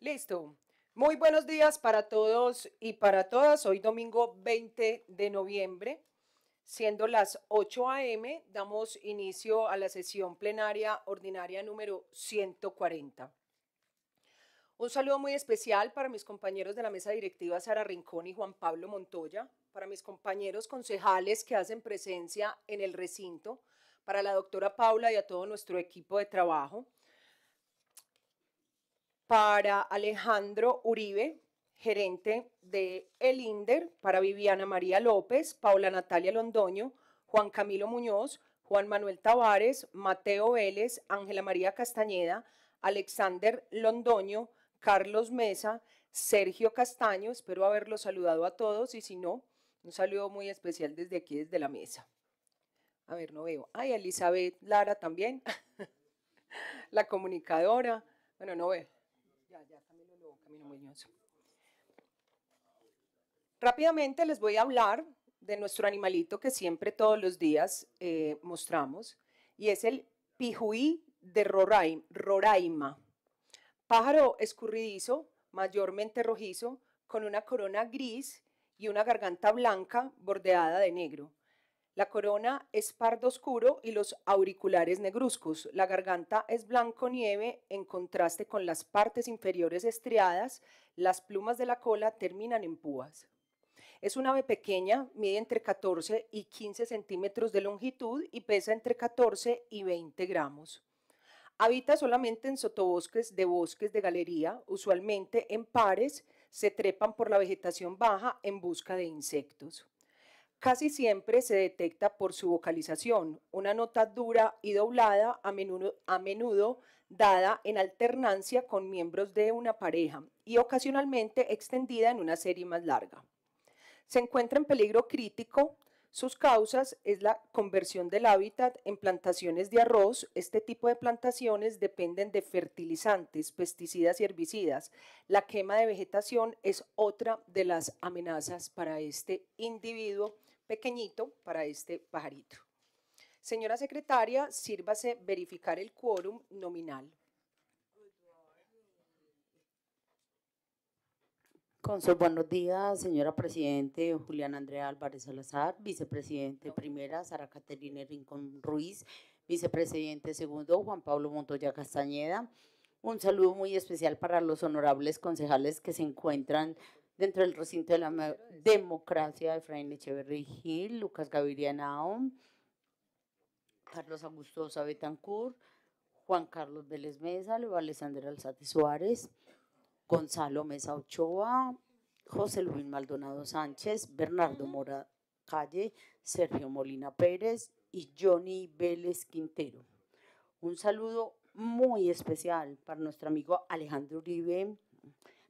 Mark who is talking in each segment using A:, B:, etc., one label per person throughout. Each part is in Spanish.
A: Listo. Muy buenos días para todos y para todas. Hoy domingo 20 de noviembre, siendo las 8 a.m., damos inicio a la sesión plenaria ordinaria número 140. Un saludo muy especial para mis compañeros de la mesa directiva Sara Rincón y Juan Pablo Montoya, para mis compañeros concejales que hacen presencia en el recinto, para la doctora Paula y a todo nuestro equipo de trabajo para Alejandro Uribe, gerente de El Inder, para Viviana María López, Paula Natalia Londoño, Juan Camilo Muñoz, Juan Manuel Tavares, Mateo Vélez, Ángela María Castañeda, Alexander Londoño, Carlos Mesa, Sergio Castaño, espero haberlos saludado a todos y si no, un saludo muy especial desde aquí, desde la mesa. A ver, no veo. Ay, Elizabeth Lara también, la comunicadora. Bueno, no veo. Rápidamente les voy a hablar de nuestro animalito que siempre todos los días eh, mostramos y es el pijuí de Roraima, pájaro escurridizo, mayormente rojizo, con una corona gris y una garganta blanca bordeada de negro. La corona es pardo oscuro y los auriculares negruzcos. La garganta es blanco nieve en contraste con las partes inferiores estriadas. Las plumas de la cola terminan en púas. Es una ave pequeña, mide entre 14 y 15 centímetros de longitud y pesa entre 14 y 20 gramos. Habita solamente en sotobosques de bosques de galería, usualmente en pares, se trepan por la vegetación baja en busca de insectos. Casi siempre se detecta por su vocalización, una nota dura y doblada, a menudo, dada en alternancia con miembros de una pareja y ocasionalmente extendida en una serie más larga. Se encuentra en peligro crítico. Sus causas es la conversión del hábitat en plantaciones de arroz. Este tipo de plantaciones dependen de fertilizantes, pesticidas y herbicidas. La quema de vegetación es otra de las amenazas para este individuo pequeñito para este pajarito. Señora secretaria, sírvase verificar el quórum nominal.
B: Consul, buenos días, señora Presidente Julián Andrea Álvarez Salazar, Vicepresidente Primera Sara Caterina Rincón Ruiz, Vicepresidente Segundo Juan Pablo Montoya Castañeda. Un saludo muy especial para los honorables concejales que se encuentran dentro del recinto de la democracia, Efraín Echeverry Gil, Lucas Gaviria Naum, Carlos Augusto Sabetancur, Juan Carlos Vélez Mesa, Luis Alexander Alzate Suárez, Gonzalo Mesa Ochoa, José Luis Maldonado Sánchez, Bernardo Mora Calle, Sergio Molina Pérez y Johnny Vélez Quintero. Un saludo muy especial para nuestro amigo Alejandro Uribe,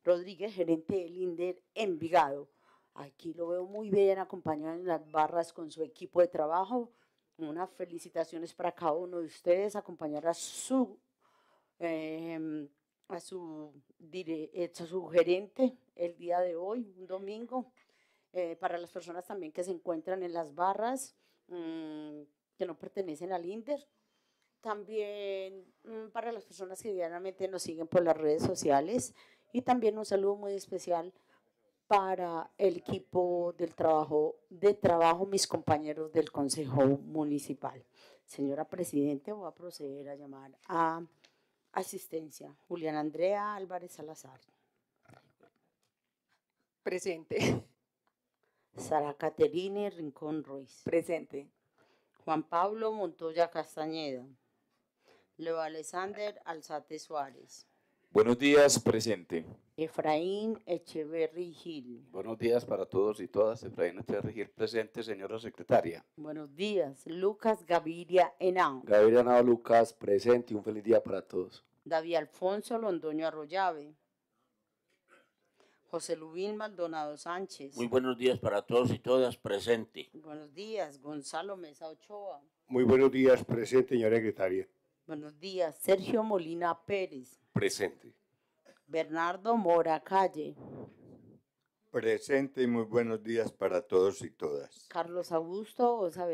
B: Rodríguez, gerente del INDER Envigado. Aquí lo veo muy bien acompañado en las barras con su equipo de trabajo. Unas felicitaciones para cada uno de ustedes, acompañar a su, em, eh, a su, gerente el día de hoy, un domingo. Eh, para las personas también que se encuentran en las barras, mm, que no pertenecen al INDER. También mm, para las personas que diariamente nos siguen por las redes sociales, y también un saludo muy especial para el equipo del trabajo, de trabajo, mis compañeros del Consejo Municipal. Señora Presidente, voy a proceder a llamar a asistencia. Julián Andrea Álvarez Salazar. Presente. Sara Caterine Rincón Ruiz. Presente. Juan Pablo Montoya Castañeda. Leo Alexander Alzate Suárez.
C: Buenos días, presente.
B: Efraín Echeverry Gil.
C: Buenos días para todos y todas. Efraín Echeverry Gil, presente, señora secretaria.
B: Buenos días, Lucas Gaviria Henao.
D: Gaviria Henao, Lucas, presente. Un feliz día para todos.
B: David Alfonso Londoño Arroyave. José Lubín Maldonado Sánchez. Muy buenos
D: días para todos y todas, presente.
B: Buenos días, Gonzalo Mesa Ochoa.
C: Muy buenos días, presente, señora secretaria.
B: Buenos días, Sergio Molina Pérez.
C: Presente.
B: Bernardo Mora Calle.
C: Presente y muy buenos días para todos y todas.
B: Carlos Augusto Osa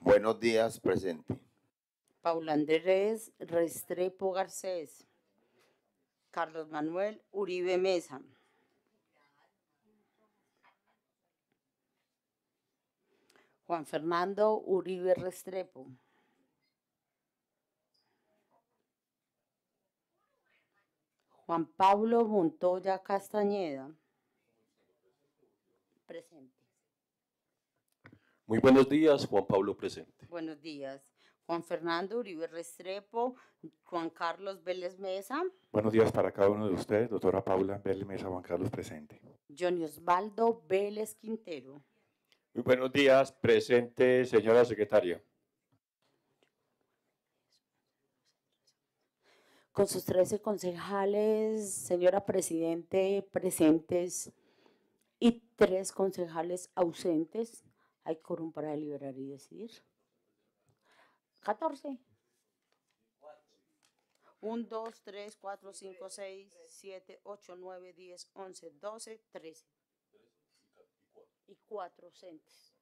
E: Buenos días, presente.
B: Paula Andrés Restrepo Garcés. Carlos Manuel Uribe Mesa. Juan Fernando Uribe Restrepo. Juan Pablo Montoya Castañeda. Presente.
F: Muy buenos días, Juan Pablo presente.
B: Buenos días. Juan Fernando Uribe Restrepo, Juan Carlos Vélez Mesa.
C: Buenos días para cada uno de ustedes, doctora Paula Vélez Mesa, Juan Carlos presente.
B: Johnny Osvaldo Vélez Quintero.
C: Muy buenos días, presente, señora secretaria.
B: con sus 13 concejales, señora Presidente, presentes y tres concejales ausentes. Hay quórum para deliberar y decidir. 14. 1, 2, 3, 4, 5, 6, 7, 8, 9, 10, 11, 12, 13. Y 4 ausentes.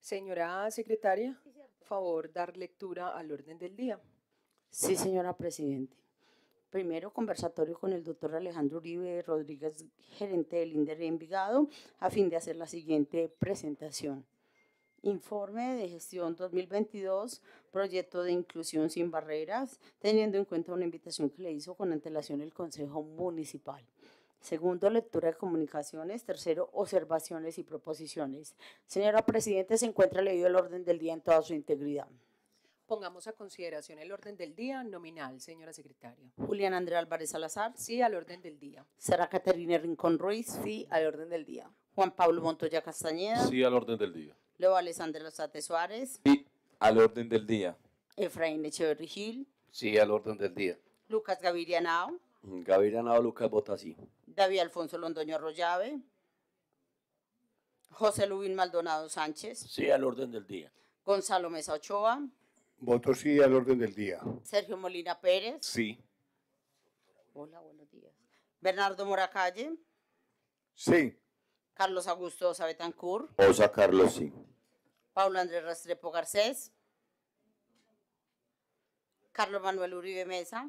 A: Señora secretaria, por favor, dar lectura al orden del día.
B: Sí, señora Presidente. Primero, conversatorio con el doctor Alejandro Uribe Rodríguez, gerente del INDER Envigado, a fin de hacer la siguiente presentación. Informe de gestión 2022, proyecto de inclusión sin barreras, teniendo en cuenta una invitación que le hizo con antelación el Consejo Municipal. Segundo, lectura de comunicaciones. Tercero, observaciones y proposiciones. Señora Presidente, se encuentra leído el orden del día en toda su integridad.
A: Pongamos a consideración el orden del día nominal, señora
B: secretaria. Julián Andrés Álvarez Salazar. Sí, al orden del día. Sara Caterina Rincón Ruiz. Sí, al orden del día. Juan Pablo Montoya Castañeda.
F: Sí, al orden del día.
B: Leo Alessandro Lozate Suárez. Sí,
F: al orden del día.
B: Efraín Echeverri Gil.
F: Sí, al orden del día.
B: Lucas Gaviria mm,
D: Gaviria Lucas vota sí.
B: David Alfonso Londoño Arroyave. José Luis Maldonado Sánchez. Sí, al orden del día. Gonzalo Mesa Ochoa.
G: Voto sí al orden del día.
B: Sergio Molina Pérez. Sí. Hola, buenos días. Bernardo Moracalle. Sí. Carlos Augusto Sabetancur.
C: Osa Carlos, sí.
B: Paulo Andrés Restrepo Garcés. Carlos Manuel Uribe Mesa.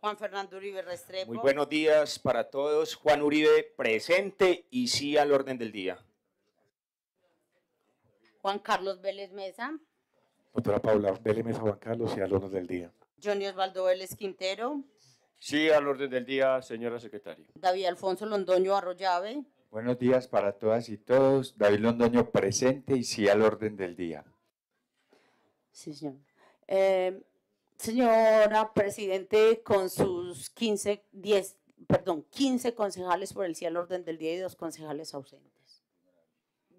B: Juan Fernando Uribe Restrepo. Muy buenos
E: días para todos. Juan Uribe presente y sí al orden del día.
B: Juan Carlos Vélez Mesa.
E: Doctora Paula
C: Vélez Mesa, Juan Carlos y al orden del día.
B: Johnny Osvaldo Vélez Quintero.
C: Sí, al orden del día, señora secretaria.
B: David Alfonso Londoño Arroyave.
C: Buenos días para todas y todos. David Londoño presente y sí al orden del día.
B: Sí, señor. Eh, señora Presidente, con sus 15, 10, perdón, 15 concejales por el sí al orden del día y dos concejales ausentes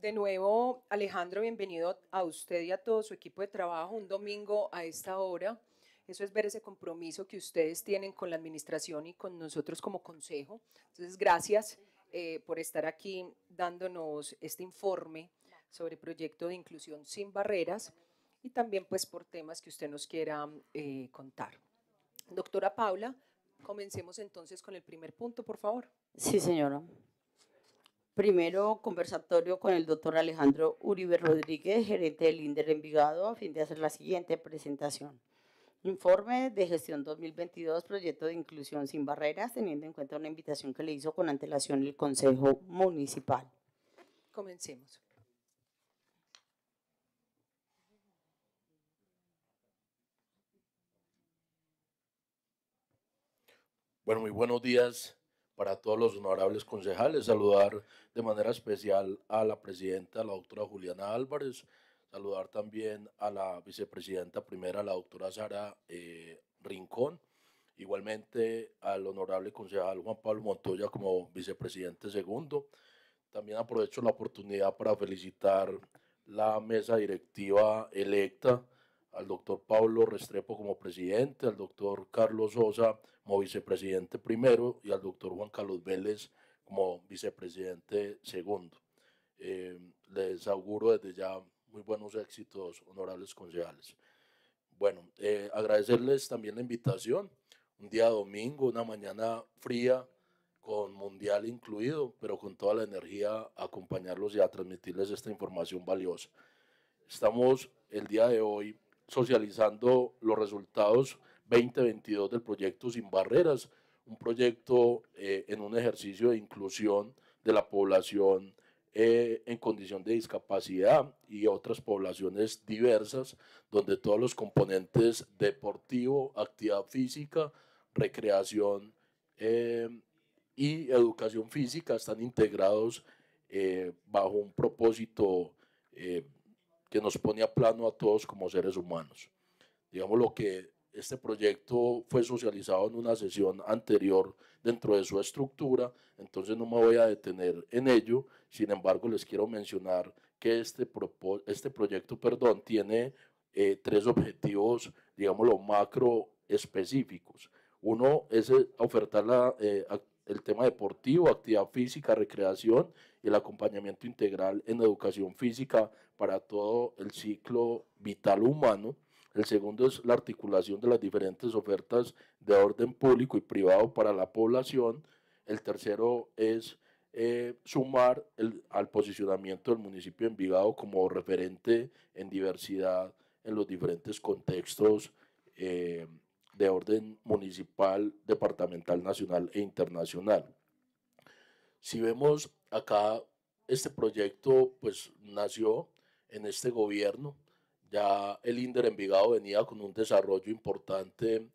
A: de nuevo, Alejandro, bienvenido a usted y a todo su equipo de trabajo un domingo a esta hora. Eso es ver ese compromiso que ustedes tienen con la administración y con nosotros como consejo. Entonces, gracias eh, por estar aquí dándonos este informe sobre el proyecto de inclusión sin barreras y también pues por temas que usted nos quiera eh, contar. Doctora Paula, comencemos entonces con el primer punto, por favor.
B: Sí, señora. Primero, conversatorio con el doctor Alejandro Uribe Rodríguez, gerente del INDER Envigado, a fin de hacer la siguiente presentación. Informe de gestión 2022, proyecto de inclusión sin barreras, teniendo en cuenta una invitación que le hizo con antelación el Consejo Municipal. Comencemos.
F: Bueno, muy buenos días para todos los honorables concejales. Saludar de manera especial a la presidenta, la doctora Juliana Álvarez. Saludar también a la vicepresidenta primera, la doctora Sara eh, Rincón. Igualmente al honorable concejal Juan Pablo Montoya como vicepresidente segundo. También aprovecho la oportunidad para felicitar la mesa directiva electa, al doctor Pablo Restrepo como presidente, al doctor Carlos Sosa como vicepresidente primero y al doctor Juan Carlos Vélez como vicepresidente segundo. Eh, les auguro desde ya muy buenos éxitos, honorables concejales. Bueno, eh, agradecerles también la invitación. Un día domingo, una mañana fría, con mundial incluido, pero con toda la energía a acompañarlos y a transmitirles esta información valiosa. Estamos el día de hoy socializando los resultados 2022 del proyecto Sin Barreras, un proyecto eh, en un ejercicio de inclusión de la población eh, en condición de discapacidad y otras poblaciones diversas, donde todos los componentes deportivo, actividad física, recreación eh, y educación física están integrados bajo un propósito que nos pone a plano a todos como seres humanos. Digamos lo que este proyecto fue socializado en una sesión anterior dentro de su estructura, entonces no me voy a detener en ello. Sin embargo, les quiero mencionar que este, este proyecto perdón, tiene eh, tres objetivos, digámoslo, macro específicos. Uno es eh, ofertar la, eh, el tema deportivo, actividad física, recreación y el acompañamiento integral en educación física para todo el ciclo vital humano. El segundo es la articulación de las diferentes ofertas de orden público y privado para la población. El tercero es eh, sumar al posicionamiento del municipio de Envigado como referente en diversidad en los diferentes contextos eh, de orden municipal, departamental, nacional e internacional. Si vemos acá, este proyecto pues nació en este gobierno, ya el INDER Envigado venía con un desarrollo importante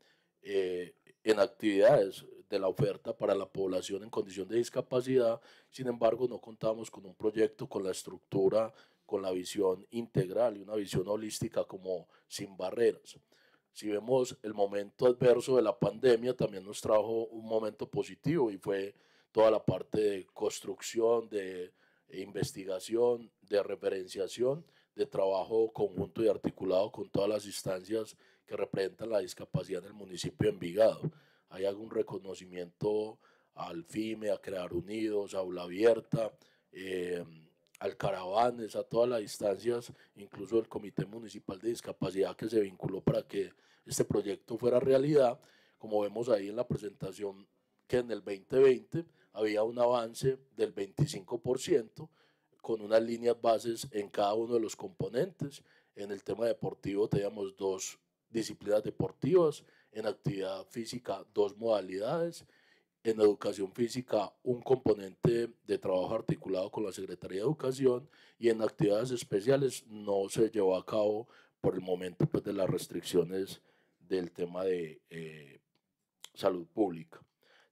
F: eh, en actividades de la oferta para la población en condición de discapacidad, sin embargo no contamos con un proyecto, con la estructura, con la visión integral y una visión holística como sin barreras. Si vemos el momento adverso de la pandemia, también nos trajo un momento positivo y fue toda la parte de construcción, de investigación, de referenciación de trabajo conjunto y articulado con todas las instancias que representan la discapacidad en el municipio de Envigado. Hay algún reconocimiento al FIME, a Crear Unidos, a Aula Abierta, eh, al Caravanes, a todas las instancias, incluso el Comité Municipal de Discapacidad que se vinculó para que este proyecto fuera realidad. Como vemos ahí en la presentación, que en el 2020 había un avance del 25%, con unas líneas bases en cada uno de los componentes. En el tema deportivo teníamos dos disciplinas deportivas, en actividad física dos modalidades, en educación física un componente de trabajo articulado con la Secretaría de Educación y en actividades especiales no se llevó a cabo por el momento pues, de las restricciones del tema de eh, salud pública.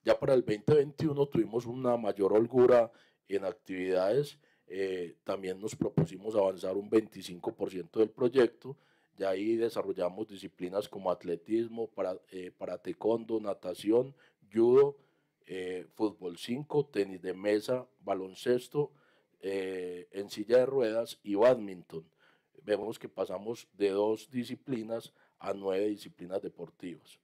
F: Ya para el 2021 tuvimos una mayor holgura en actividades eh, también nos propusimos avanzar un 25% del proyecto y ahí desarrollamos disciplinas como atletismo, para, eh, para taekwondo, natación, judo, eh, fútbol 5, tenis de mesa, baloncesto, en silla de ruedas y badminton. Vemos que pasamos de dos disciplinas a nueve disciplinas deportivas.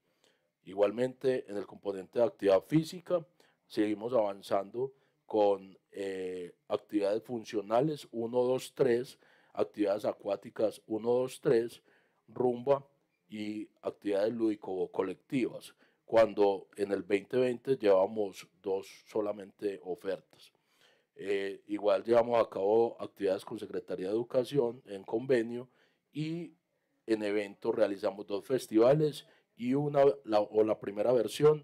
F: Igualmente, en el componente de actividad física, seguimos avanzando con eh, actividades funcionales 1, 2, 3, actividades acuáticas 1, 2, 3, rumba y actividades lúdico-colectivas, cuando en el 2020 llevamos dos solamente ofertas. Eh, igual llevamos a cabo actividades con Secretaría de Educación en convenio y en evento realizamos dos festivales y una, o la primera versión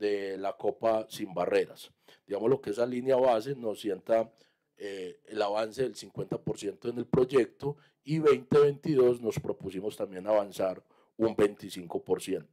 F: de la Copa sin barreras. Digamos lo que esa línea base nos sienta eh, el avance del 50% en el proyecto y 2022 nos propusimos también avanzar un 25%.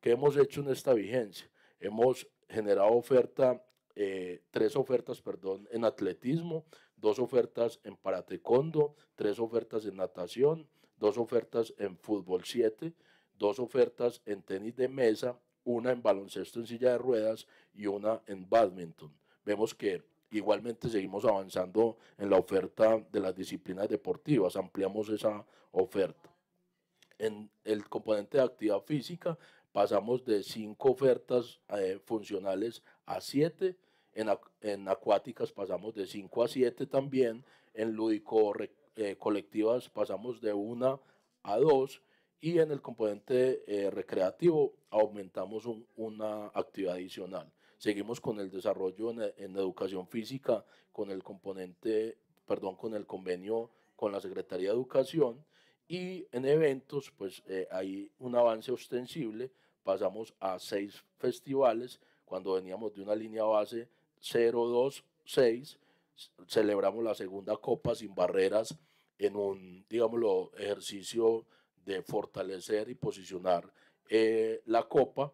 F: ¿Qué hemos hecho en esta vigencia? Hemos generado oferta, eh, tres ofertas, perdón, en atletismo, dos ofertas en paratecondo, tres ofertas en natación, dos ofertas en fútbol 7, dos ofertas en tenis de mesa una en baloncesto en silla de ruedas y una en badminton. Vemos que igualmente seguimos avanzando en la oferta de las disciplinas deportivas, ampliamos esa oferta. En el componente de actividad física pasamos de cinco ofertas eh, funcionales a siete. En, acuáticas pasamos de cinco a siete también, en lúdico eh, colectivas pasamos de una a dos y en el componente eh, recreativo aumentamos una actividad adicional. Seguimos con el desarrollo en, educación física, con el componente, perdón, con el convenio con la Secretaría de Educación. Y en eventos, pues eh, hay un avance ostensible. Pasamos a seis festivales cuando veníamos de una línea base 026 celebramos la segunda Copa sin barreras en un, digámoslo, ejercicio de fortalecer y posicionar eh, la Copa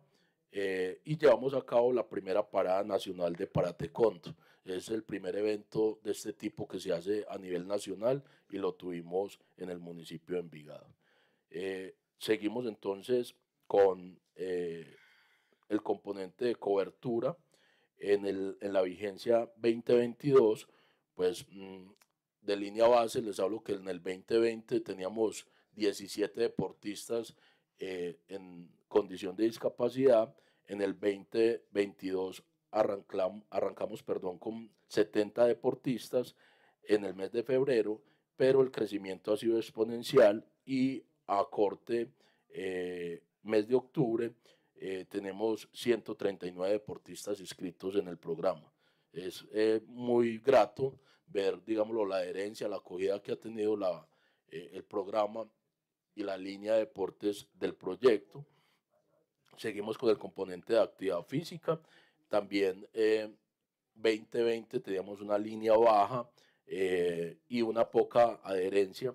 F: eh, y llevamos a cabo la primera parada nacional de Parateconto. Es el primer evento de este tipo que se hace a nivel nacional y lo tuvimos en el municipio de Envigado. Eh, seguimos entonces con el componente de cobertura en, el, en la vigencia 2022, pues mm, de línea base les hablo que en el 2020 teníamos 17 deportistas eh, en condición de discapacidad. En el 2022 arrancamos, perdón, con 70 deportistas en el mes de febrero, pero el crecimiento ha sido exponencial y a corte eh, mes de octubre eh, tenemos 139 deportistas inscritos en el programa. Es muy grato ver, digámoslo, la adherencia, la acogida que ha tenido la, el programa y la línea de deportes del proyecto. Seguimos con el componente de actividad física. También 2020 eh, teníamos una línea baja eh, y una poca adherencia.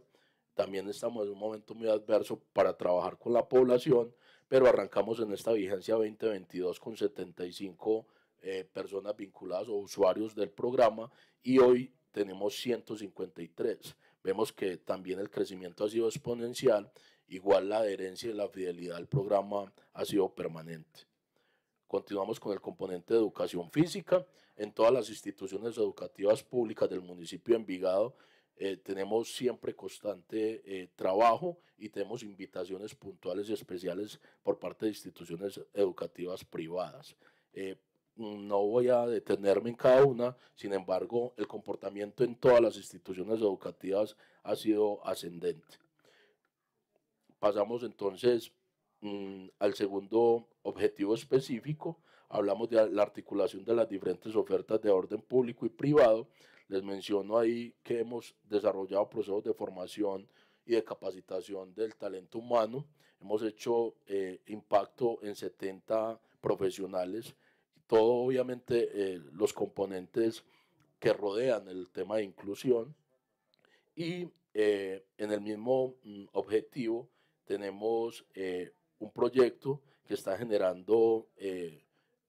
F: También estamos en un momento muy adverso para trabajar con la población, pero arrancamos en esta vigencia 2022 con 75 eh, personas vinculadas o usuarios del programa y hoy tenemos 153 vemos que también el crecimiento ha sido exponencial, igual la adherencia y la fidelidad al programa ha sido permanente. Continuamos con el componente de educación física. En todas las instituciones educativas públicas del municipio de Envigado eh, tenemos siempre constante eh, trabajo y tenemos invitaciones puntuales y especiales por parte de instituciones educativas privadas. Eh, no voy a detenerme en cada una, sin embargo, el comportamiento en todas las instituciones educativas ha sido ascendente. Pasamos entonces mm, al segundo objetivo específico, hablamos de la articulación de las diferentes ofertas de orden público y privado, les menciono ahí que hemos desarrollado procesos de formación y de capacitación del talento humano, hemos hecho eh, impacto en 70 profesionales, todo obviamente eh, los componentes que rodean el tema de inclusión y eh, en el mismo mm, objetivo tenemos eh, un proyecto que está generando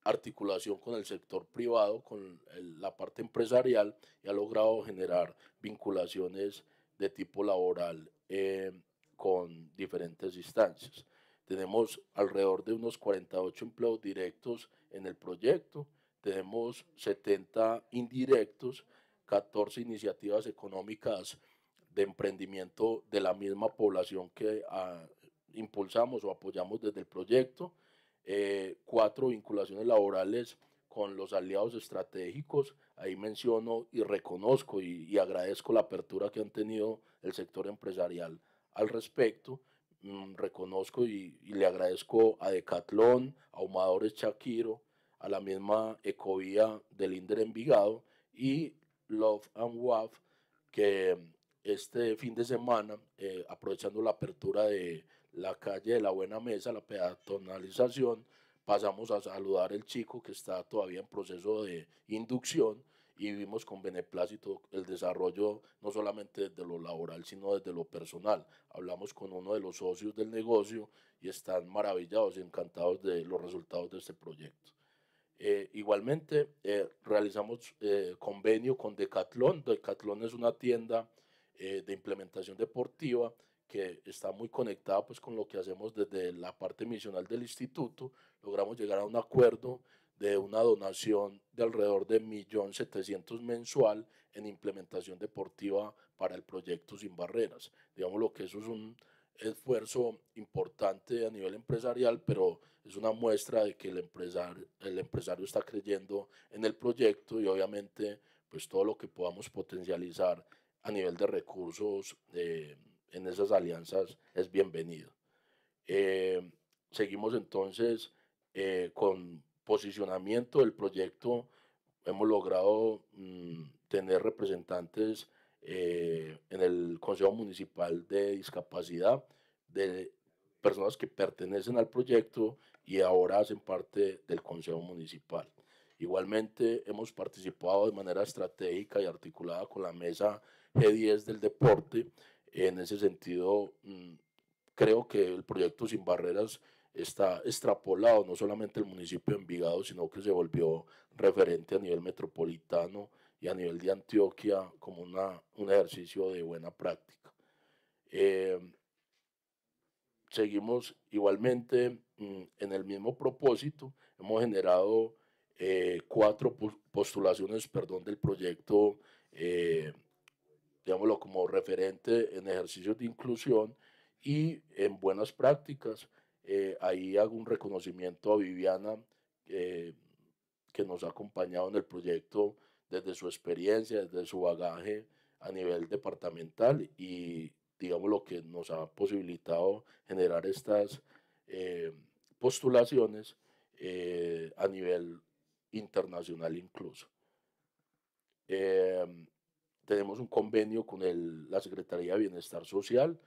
F: articulación con el sector privado, con la parte empresarial y ha logrado generar vinculaciones de tipo laboral con diferentes instancias. Tenemos alrededor de unos 48 empleos directos en el proyecto, tenemos 70 indirectos, 14 iniciativas económicas de emprendimiento de la misma población que ah, impulsamos o apoyamos desde el proyecto, eh, cuatro vinculaciones laborales con los aliados estratégicos. Ahí menciono y reconozco y agradezco la apertura que han tenido el sector empresarial al respecto. Mm, reconozco y, le agradezco a Decathlon, a Humadores Chaquiro, a la misma Ecovía del Inder Envigado y Love and Waf, que este fin de semana, eh, aprovechando la apertura de la calle de la Buena Mesa, la peatonalización, pasamos a saludar el chico que está todavía en proceso de inducción y vivimos con beneplácito el desarrollo no solamente desde lo laboral, sino desde lo personal. Hablamos con uno de los socios del negocio y están maravillados y encantados de los resultados de este proyecto. Eh, igualmente, eh, realizamos eh, convenio con Decathlon. Decathlon es una tienda de implementación deportiva que está muy conectada pues, con lo que hacemos desde la parte misional del instituto. Logramos llegar a un acuerdo de una donación de alrededor de 1.700.000 mensual en implementación deportiva para el proyecto Sin Barreras. Digamos lo que eso es un esfuerzo importante a nivel empresarial, pero es una muestra de que el empresario, el empresario está creyendo en el proyecto y obviamente pues todo lo que podamos potencializar a nivel de recursos en esas alianzas es bienvenido. Eh, seguimos entonces eh, con posicionamiento del proyecto hemos logrado mm, tener representantes eh, en el Consejo Municipal de Discapacidad de personas que pertenecen al proyecto y ahora hacen parte del Consejo Municipal. Igualmente hemos participado de manera estratégica y articulada con la mesa G10 del deporte. En ese sentido, mm, creo que el proyecto Sin Barreras está extrapolado no solamente el municipio de Envigado, sino que se volvió referente a nivel metropolitano y a nivel de Antioquia como una, un ejercicio de buena práctica. Eh, seguimos igualmente mm, en el mismo propósito, hemos generado eh, cuatro postulaciones perdón, del proyecto, eh, digámoslo como referente en ejercicios de inclusión y en buenas prácticas ahí eh, hago un reconocimiento a Viviana, eh, que nos ha acompañado en el proyecto desde su experiencia, desde su bagaje a nivel departamental y digamos lo que nos ha posibilitado generar estas eh, postulaciones a nivel internacional incluso. Em, tenemos un convenio con la Secretaría de Bienestar Social,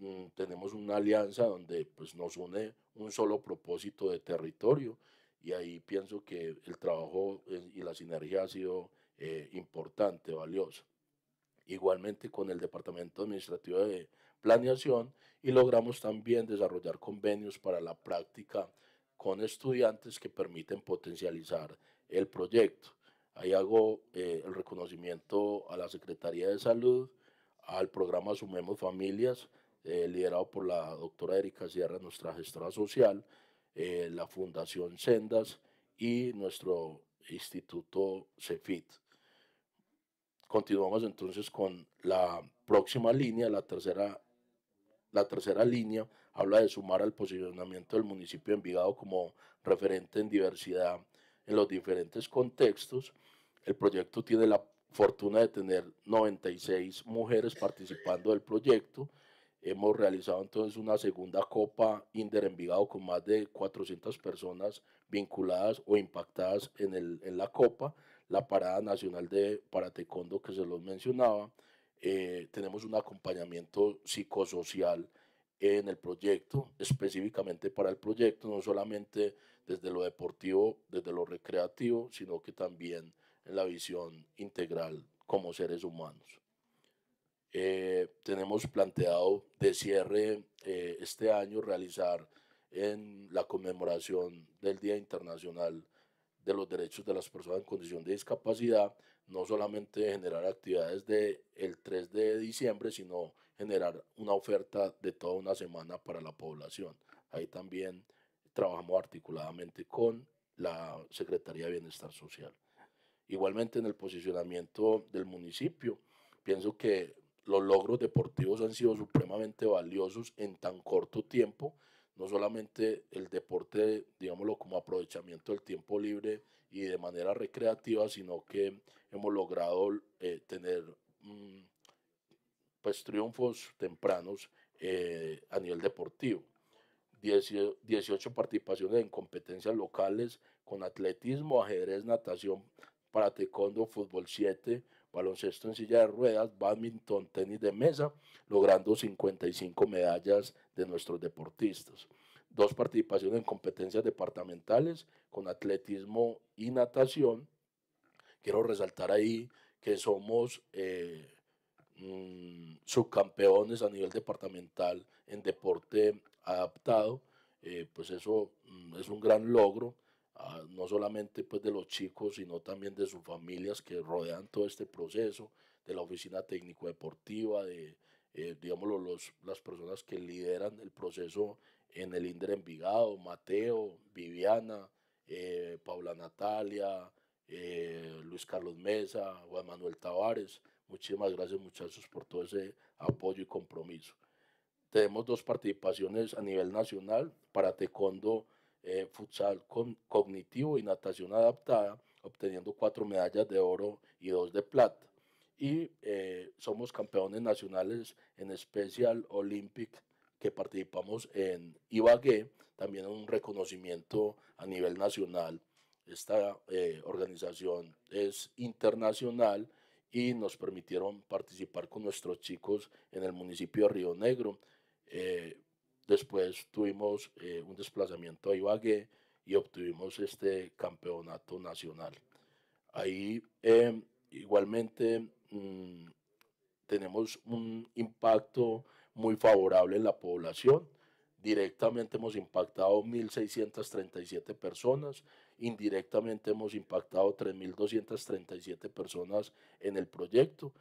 F: Mm, tenemos una alianza donde pues, nos une un solo propósito de territorio y ahí pienso que el trabajo eh, y la sinergia ha sido eh, importante, valiosa. Igualmente con el Departamento Administrativo de Planeación y logramos también desarrollar convenios para la práctica con estudiantes que permiten potencializar el proyecto. Ahí hago eh, el reconocimiento a la Secretaría de Salud, al programa Sumemos Familias, eh, liderado por la doctora Erika Sierra, nuestra gestora social, eh, la Fundación Sendas y nuestro Instituto CEFIT. Continuamos entonces con la próxima línea, la tercera, la tercera línea habla de sumar al posicionamiento del municipio de Envigado como referente en diversidad en los diferentes contextos. El proyecto tiene la fortuna de tener 96 mujeres participando del proyecto, Hemos realizado entonces una segunda Copa Inder Envigado con más de 400 personas vinculadas o impactadas en, el, en la Copa, la Parada Nacional de Paratecondo que se los mencionaba. Eh, tenemos un acompañamiento psicosocial en el proyecto, específicamente para el proyecto, no solamente desde lo deportivo, desde lo recreativo, sino que también en la visión integral como seres humanos. Eh, tenemos planteado de cierre eh, este año realizar en la conmemoración del Día Internacional de los Derechos de las Personas en Condición de Discapacidad, no solamente generar actividades del el 3 de diciembre, sino generar una oferta de toda una semana para la población. Ahí también trabajamos articuladamente con la Secretaría de Bienestar Social. Igualmente en el posicionamiento del municipio, pienso que los logros deportivos han sido supremamente valiosos en tan corto tiempo, no solamente el deporte, digámoslo, como aprovechamiento del tiempo libre y de manera recreativa, sino que hemos logrado eh, tener mm, pues, triunfos tempranos eh, a nivel deportivo. 18 participaciones en competencias locales con atletismo, ajedrez, natación, para taekwondo, fútbol 7, baloncesto en silla de ruedas, badminton, tenis de mesa, logrando 55 medallas de nuestros deportistas. Dos participaciones en competencias departamentales con atletismo y natación. Quiero resaltar ahí que somos eh, mm, subcampeones a nivel departamental en deporte adaptado. Eh, pues eso mm, es un gran logro no solamente pues de los chicos, sino también de sus familias que rodean todo este proceso, de la oficina técnico-deportiva, de, eh, digámoslo, los, las personas que lideran el proceso en el Indre Envigado, Mateo, Viviana, eh, Paula Natalia, eh, Luis Carlos Mesa, Juan Manuel Tavares. Muchísimas gracias muchachos por todo ese apoyo y compromiso. Tenemos dos participaciones a nivel nacional para Tecondo eh, futsal cognitivo y natación adaptada, obteniendo cuatro medallas de oro y dos de plata. Y eh, somos campeones nacionales en especial Olympic que participamos en Ibagué, también un reconocimiento a nivel nacional. Esta eh, organización es internacional y nos permitieron participar con nuestros chicos en el municipio de Río Negro. Después tuvimos eh, un desplazamiento a Ibagué y obtuvimos este campeonato nacional. Ahí em, igualmente mm, tenemos un impacto muy favorable en la población. Directamente hemos impactado 1.637 personas, indirectamente hemos impactado 3.237 personas en el proyecto.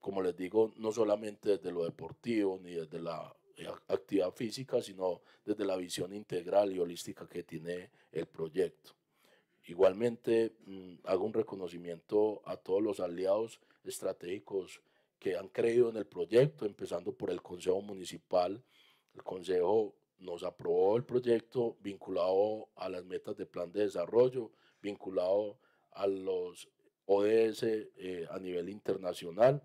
F: Como les digo, no solamente desde lo deportivo ni desde la eh, actividad física, sino desde la visión integral y holística que tiene el proyecto. Igualmente, mm, hago un reconocimiento a todos los aliados estratégicos que han creído en el proyecto, empezando por el Consejo Municipal. El Consejo nos aprobó el proyecto vinculado a las metas de plan de desarrollo, vinculado a los ODS eh, a nivel internacional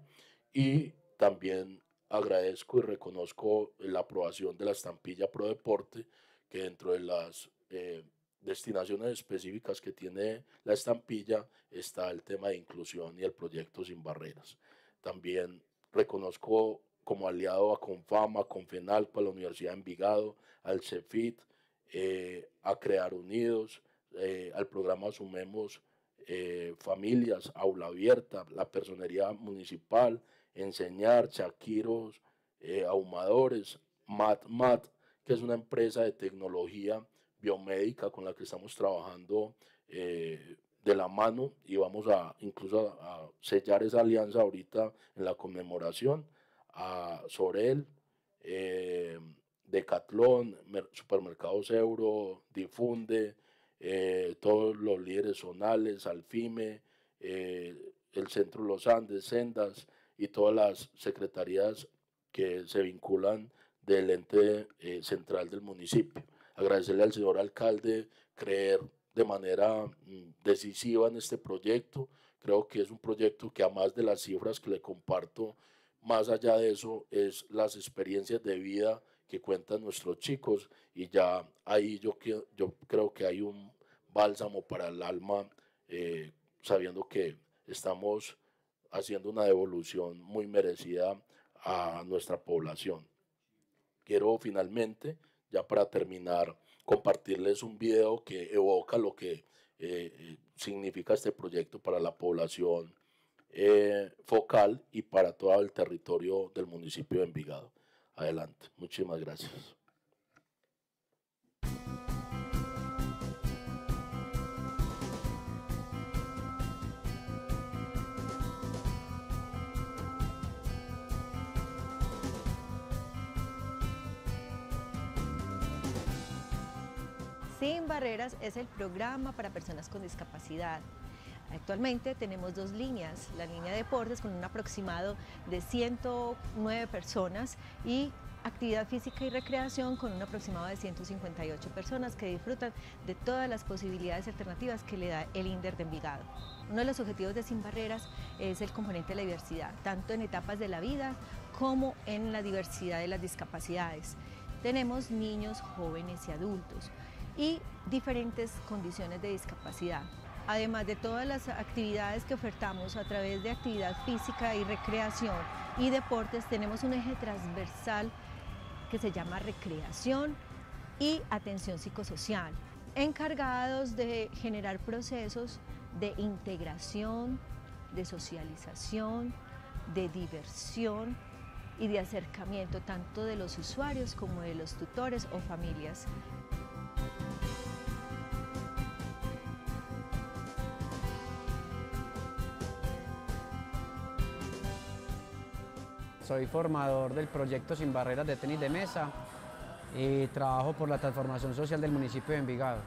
F: y también agradezco y reconozco la aprobación de la estampilla Pro Deporte, que dentro de las eh, destinaciones específicas que tiene la estampilla está el tema de inclusión y el proyecto Sin Barreras. También reconozco como aliado a Confama, a Confenalco, a la Universidad de Envigado, al CEFIT, eh, a Crear Unidos, eh, al programa Sumemos Familias, Aula Abierta, la Personería Municipal, enseñar, chaquiros, eh, ahumadores, MatMat, que es una empresa de tecnología biomédica con la que estamos trabajando eh, de la mano y vamos a incluso a, sellar esa alianza ahorita en la conmemoración a Sorel, eh, Decathlon, Supermercados Euro, Difunde, eh, todos los líderes zonales, Alfime, el Centro Los Andes, Sendas, y todas las secretarías que se vinculan del ente eh, central del municipio. Agradecerle al señor alcalde creer de manera mm, decisiva en este proyecto. Creo que es un proyecto que, a más de las cifras que le comparto, más allá de eso, es las experiencias de vida que cuentan nuestros chicos y ya ahí yo, yo creo que hay un bálsamo para el alma eh, sabiendo que estamos haciendo una devolución muy merecida a nuestra población. Quiero finalmente, ya para terminar, compartirles un video que evoca lo que eh, eh, significa este proyecto para la población eh, focal y para todo el territorio del municipio de Envigado. Adelante. Muchísimas gracias.
G: Sin Barreras es el programa para personas con discapacidad. Actualmente tenemos dos líneas, la línea de deportes con un aproximado de 109 personas y actividad física y recreación con un aproximado de 158 personas que disfrutan de todas las posibilidades alternativas que le da el INDER de Envigado. Uno de los objetivos de Sin Barreras es el componente de la diversidad, tanto en etapas de la vida como en la diversidad de las discapacidades. Tenemos niños, jóvenes y adultos y diferentes condiciones de discapacidad. Además de todas las actividades que ofertamos a través de actividad física y recreación y deportes, tenemos un eje transversal que se llama recreación y atención psicosocial, encargados de generar procesos de integración, de socialización, de diversión y de acercamiento tanto de los usuarios como de los tutores o familias Soy formador del proyecto Sin Barreras de Tenis de Mesa y trabajo por la transformación social del municipio de Envigado.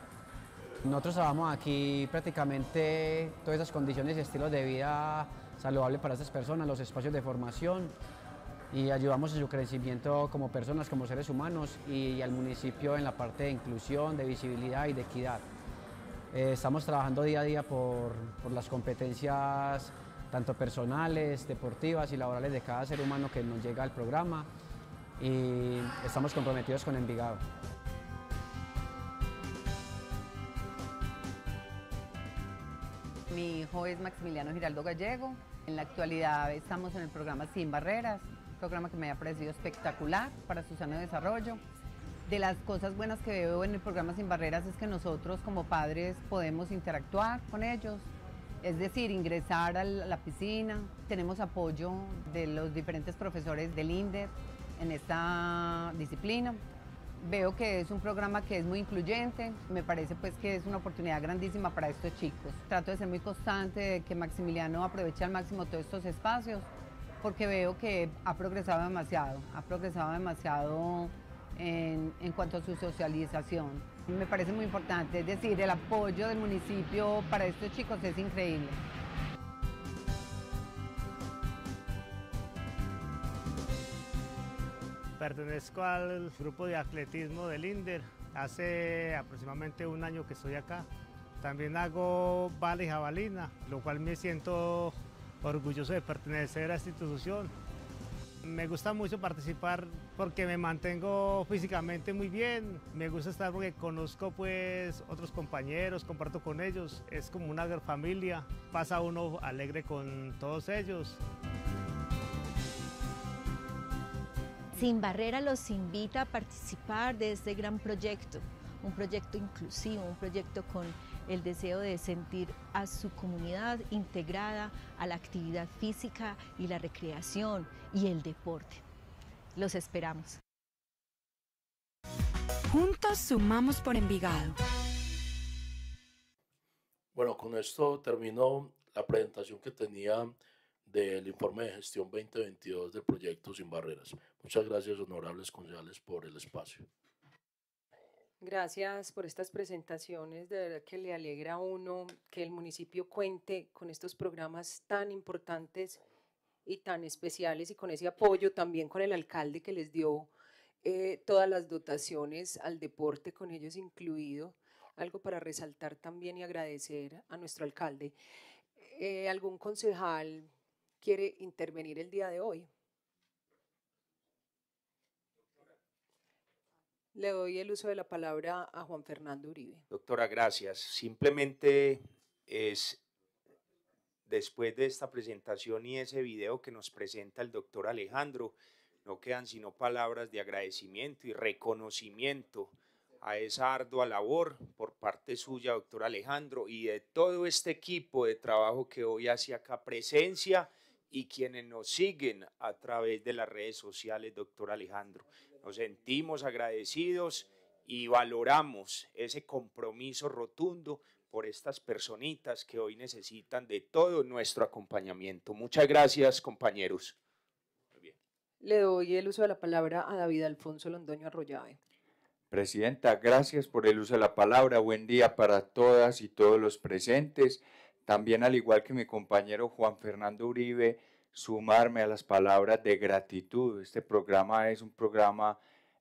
G: Nosotros trabajamos aquí prácticamente todas esas condiciones y estilos de vida saludables para estas personas, los espacios de formación y ayudamos en su crecimiento como personas, como seres humanos y al municipio en la parte de inclusión, de visibilidad y de equidad. Eh, estamos trabajando día a día por, por las competencias tanto personales, deportivas y laborales de cada ser humano que nos llega al programa y estamos comprometidos con Envigado.
A: Mi hijo es Maximiliano Giraldo Gallego. En la actualidad estamos en el programa Sin Barreras, un programa que me ha parecido espectacular para su sano desarrollo. De las cosas buenas que veo en el programa Sin Barreras es que nosotros como padres podemos interactuar con ellos, es decir, ingresar a la piscina. Tenemos apoyo de los diferentes profesores del INDER en esta disciplina. Veo que es un programa que es muy incluyente, me parece pues que es una oportunidad grandísima para estos chicos. Trato de ser muy constante, de que Maximiliano aproveche al máximo todos estos espacios, porque veo que ha progresado demasiado, ha progresado demasiado en, en cuanto a su socialización me parece muy importante. Es decir, el apoyo del municipio para estos chicos es increíble.
E: Pertenezco al grupo de atletismo del INDER. Hace aproximadamente un año que estoy acá. También hago y jabalina, lo cual me siento orgulloso de pertenecer a esta institución. Me gusta mucho participar porque me mantengo físicamente muy bien. Me gusta estar porque conozco pues otros compañeros, comparto con ellos. Es como una gran familia. Pasa uno alegre con todos ellos.
G: Sin Barrera los invita a participar de este gran proyecto, un proyecto inclusivo, un proyecto con el deseo de sentir a su comunidad integrada a la actividad física y la recreación y el deporte. Los esperamos. Juntos
H: sumamos por Envigado.
F: Bueno, con esto terminó la presentación que tenía del informe de gestión 2022 del proyecto Sin Barreras. Muchas gracias, honorables concejales, por el espacio.
A: Gracias por estas presentaciones. De verdad que le alegra a uno que el municipio cuente con estos programas tan importantes y tan especiales y con ese apoyo también con el alcalde que les dio eh, todas las dotaciones al deporte, con ellos incluido. Algo para resaltar también y agradecer a nuestro alcalde. Eh, ¿Algún concejal quiere intervenir el día de hoy? Le doy el uso de la palabra a Juan Fernando Uribe.
E: Doctora, gracias. Simplemente es después de esta presentación y ese video que nos presenta el doctor Alejandro, no quedan sino palabras de agradecimiento y reconocimiento a esa ardua labor por parte suya, doctor Alejandro, y de todo este equipo de trabajo que hoy hace acá presencia y quienes nos siguen a través de las redes sociales, doctor Alejandro. Nos sentimos agradecidos y valoramos ese compromiso rotundo por estas personitas que hoy necesitan de todo nuestro acompañamiento. Muchas gracias, compañeros.
A: Le doy el uso de la palabra a David Alfonso Londoño Arroyave.
C: Presidenta, gracias por el uso de la palabra. Buen día para todas y todos los presentes. También, al igual que mi compañero Juan Fernando Uribe, sumarme a las palabras de gratitud. Este programa es un programa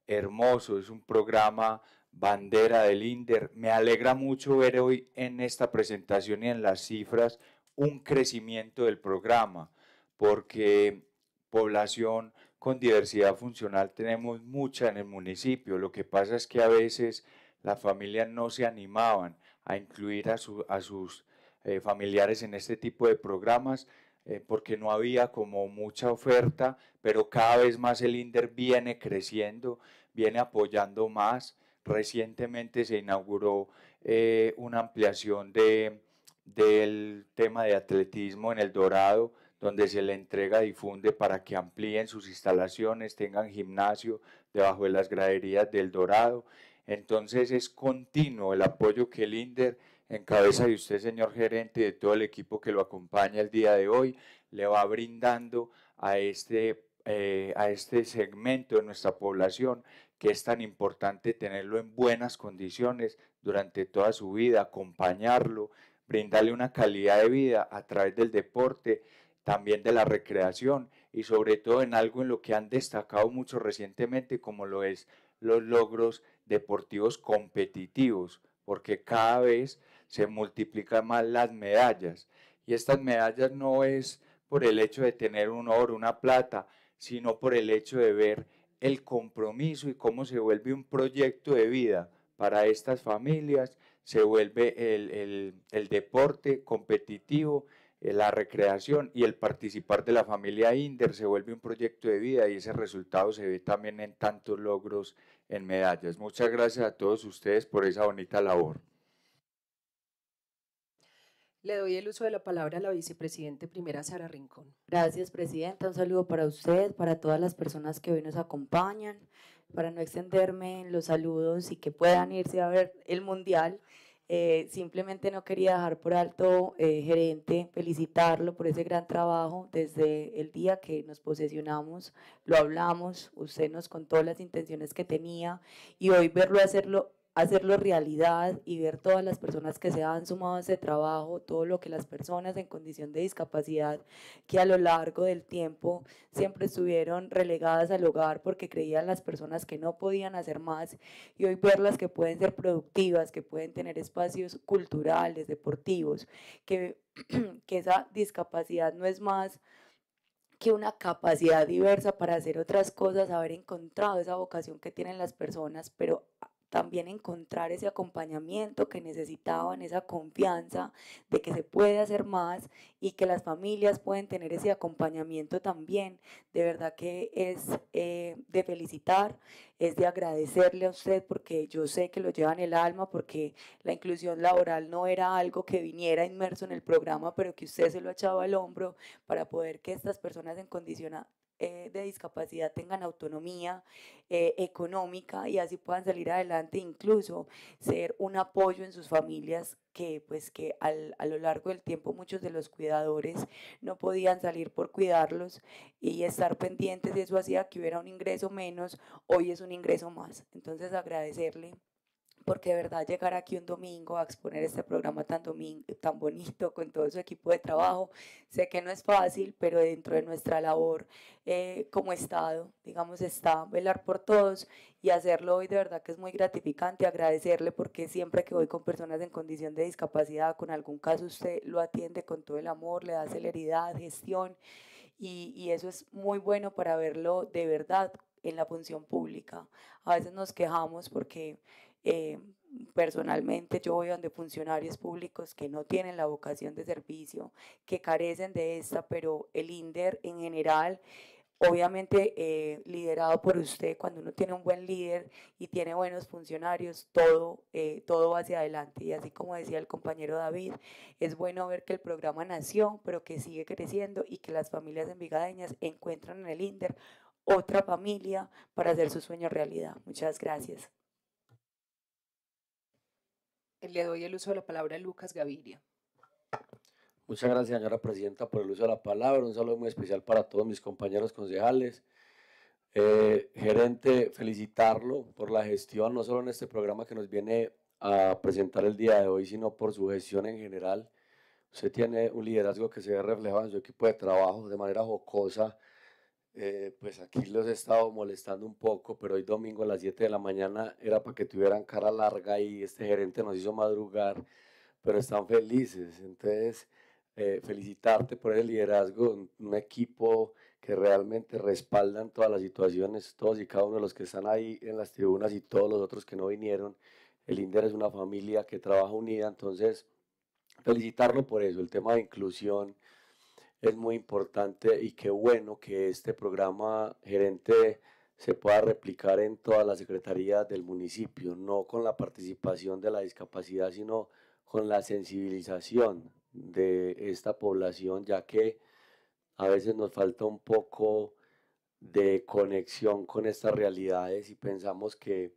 C: hermoso, es un programa bandera del INDER. Me alegra mucho ver hoy en esta presentación y en las cifras un crecimiento del programa, porque población con diversidad funcional tenemos mucha en el municipio. Lo que pasa es que a veces las familias no se animaban a incluir a, sus eh, familiares en este tipo de programas eh, porque no había como mucha oferta, pero cada vez más el INDER viene creciendo, viene apoyando más. Recientemente se inauguró eh, una ampliación de, del tema de atletismo en El Dorado, donde se le entrega, difunde para que amplíen sus instalaciones, tengan gimnasio debajo de las graderías del Dorado. Entonces es continuo el apoyo que el INDER en cabeza de usted, señor gerente, de todo el equipo que lo acompaña el día de hoy, le va brindando a este, eh, a este segmento de nuestra población que es tan importante tenerlo en buenas condiciones durante toda su vida, acompañarlo, brindarle una calidad de vida a través del deporte, también de la recreación y sobre todo en algo en lo que han destacado mucho recientemente como lo es los logros deportivos competitivos, porque cada vez se multiplican más las medallas. Y estas medallas no es por el hecho de tener un oro, una plata, sino por el hecho de ver el compromiso y cómo se vuelve un proyecto de vida para estas familias, se vuelve el, deporte competitivo, eh, la recreación y el participar de la familia Inder se vuelve un proyecto de vida y ese resultado se ve también en tantos logros en medallas. Muchas gracias a todos ustedes por esa bonita labor.
A: Le doy el uso de la palabra a la
H: vicepresidente
A: primera, Sara Rincón.
H: Gracias, presidenta. Un saludo para usted, para todas las personas que hoy nos acompañan. Para no extenderme en los saludos y que puedan irse a ver el Mundial, eh, simplemente no quería dejar por alto, eh, gerente, felicitarlo por ese gran trabajo desde el día que nos posesionamos, lo hablamos, usted nos contó las intenciones que tenía y hoy verlo hacerlo hacerlo realidad y ver todas las personas que se han sumado a ese trabajo, todo lo que las personas en condición de discapacidad que a lo largo del tiempo siempre estuvieron relegadas al hogar porque creían las personas que no podían hacer más y hoy verlas que pueden ser productivas, que pueden tener espacios culturales, deportivos, que, que esa discapacidad no es más que una capacidad diversa para hacer otras cosas, haber encontrado esa vocación que tienen las personas, pero también encontrar ese acompañamiento que necesitaban, esa confianza de que se puede hacer más y que las familias pueden tener ese acompañamiento también. De verdad que es eh, de felicitar, es de agradecerle a usted porque yo sé que lo llevan en el alma, porque la inclusión laboral no era algo que viniera inmerso en el programa, pero que usted se lo echaba al hombro para poder que estas personas en, condiciones eh, de discapacidad tengan autonomía eh, económica y así puedan salir adelante, incluso ser un apoyo en sus familias que pues que a lo largo del tiempo muchos de los cuidadores no podían salir por cuidarlos y estar pendientes y eso hacía que hubiera un ingreso menos, hoy es un ingreso más. Entonces agradecerle porque de verdad llegar aquí un domingo a exponer este programa tan, tan bonito con todo su equipo de trabajo, sé que no es fácil, pero dentro de nuestra labor eh, como Estado, digamos, está velar por todos y hacerlo hoy de verdad que es muy gratificante, agradecerle porque siempre que voy con personas en condición de discapacidad, con algún caso usted lo atiende con todo el amor, le da celeridad, gestión y, y eso es muy bueno para verlo de verdad en la función pública. A veces nos quejamos porque eh, personalmente yo voy donde funcionarios públicos que no tienen la vocación de servicio, que carecen de esta, pero el INDER en general obviamente eh, liderado por usted, cuando uno tiene un buen líder y tiene buenos funcionarios, todo, eh, todo va hacia adelante. Y así como decía el compañero David, es bueno ver que el programa nació, pero que sigue creciendo y que las familias envigadeñas encuentran en el INDER otra familia para hacer su sueño realidad. Muchas gracias
A: le doy el uso de la palabra a
H: Lucas Gaviria.
D: Muchas gracias, señora presidenta, por el uso de la palabra. Un saludo muy especial para todos mis compañeros concejales. Eh, gerente, felicitarlo por la gestión, no solo en este programa que nos viene a presentar el día de hoy, sino por su gestión en general. Usted tiene un liderazgo que se ve reflejado en su equipo de trabajo de manera jocosa, eh, pues aquí los he estado molestando un poco, pero hoy domingo a las 7 de la mañana era para que tuvieran cara larga y este gerente nos hizo madrugar, pero están felices. Entonces, eh, felicitarte por el liderazgo, un, equipo que realmente respaldan todas las situaciones, todos y cada uno de los que están ahí en las tribunas y todos los otros que no vinieron. El INDER es una familia que trabaja unida, entonces felicitarlo por eso, el tema de inclusión, es muy importante y qué bueno que este programa gerente se pueda replicar en toda las secretarías del municipio, no con la participación de la discapacidad, sino con la sensibilización de esta población, ya que a veces nos falta un poco de conexión con estas realidades y pensamos que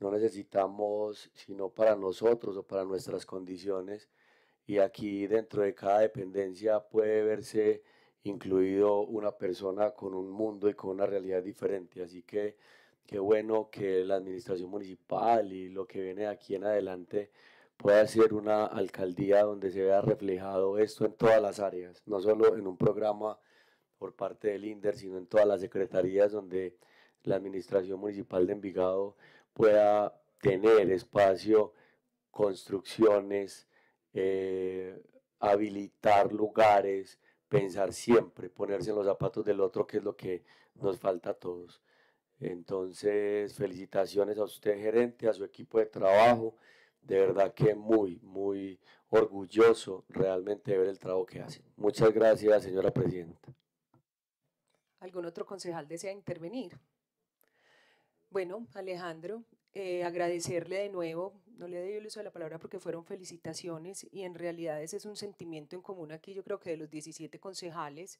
D: no necesitamos, sino para nosotros o para nuestras condiciones, y aquí dentro de cada dependencia puede verse incluido una persona con un mundo y con una realidad diferente. Así que qué bueno que la administración municipal y lo que viene de aquí en adelante pueda ser una alcaldía donde se vea reflejado esto en todas las áreas, no solo en un programa por parte del INDER, sino en todas las secretarías donde la administración municipal de Envigado pueda tener espacio, construcciones, eh, habilitar lugares, pensar siempre, ponerse en los zapatos del otro, que es lo que nos falta a todos. Entonces, felicitaciones a usted, gerente, a su equipo de trabajo. De verdad que muy, muy orgulloso realmente de ver el trabajo que hacen. Muchas gracias, señora presidenta.
A: ¿Algún otro concejal desea intervenir? Bueno, Alejandro, eh, agradecerle de nuevo, no le doy el uso de la palabra porque fueron felicitaciones y en realidad ese es un sentimiento en común aquí, yo creo que de los 17 concejales,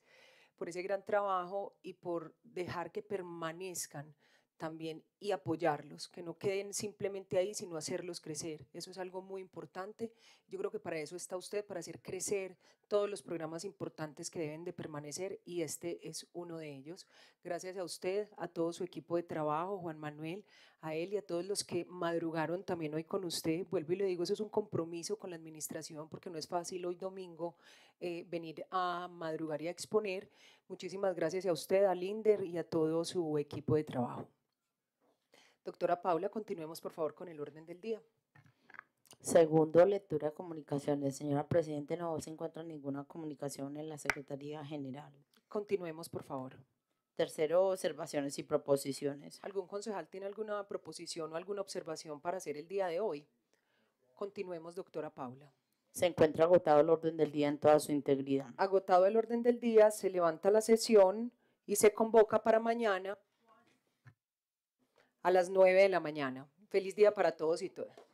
A: por ese gran trabajo y por dejar que permanezcan también y apoyarlos, que no queden simplemente ahí, sino hacerlos crecer. Eso es algo muy importante. Yo creo que para eso está usted, para hacer crecer todos los programas importantes que deben de permanecer y este es uno de ellos. Gracias a usted, a todo su equipo de trabajo, Juan Manuel, a él y a todos los que madrugaron también hoy con usted. Vuelvo y le digo, eso es un compromiso con la administración porque no es fácil hoy domingo eh, venir a madrugar y a exponer. Muchísimas gracias a usted, a Linder y a todo
B: su equipo de trabajo.
A: Doctora Paula, continuemos por favor con el orden del
B: día. Segundo, lectura de comunicaciones. Señora Presidente, no se encuentra ninguna comunicación en la Secretaría General. Continuemos, por favor. Tercero, observaciones y proposiciones.
A: ¿Algún concejal tiene alguna proposición o alguna observación para hacer el día de hoy? Continuemos, doctora Paula.
B: Se encuentra agotado el orden del día en toda su integridad.
A: Agotado el orden del día, se levanta la sesión y se convoca para mañana a las 9 de la mañana. Feliz día para todos y todas.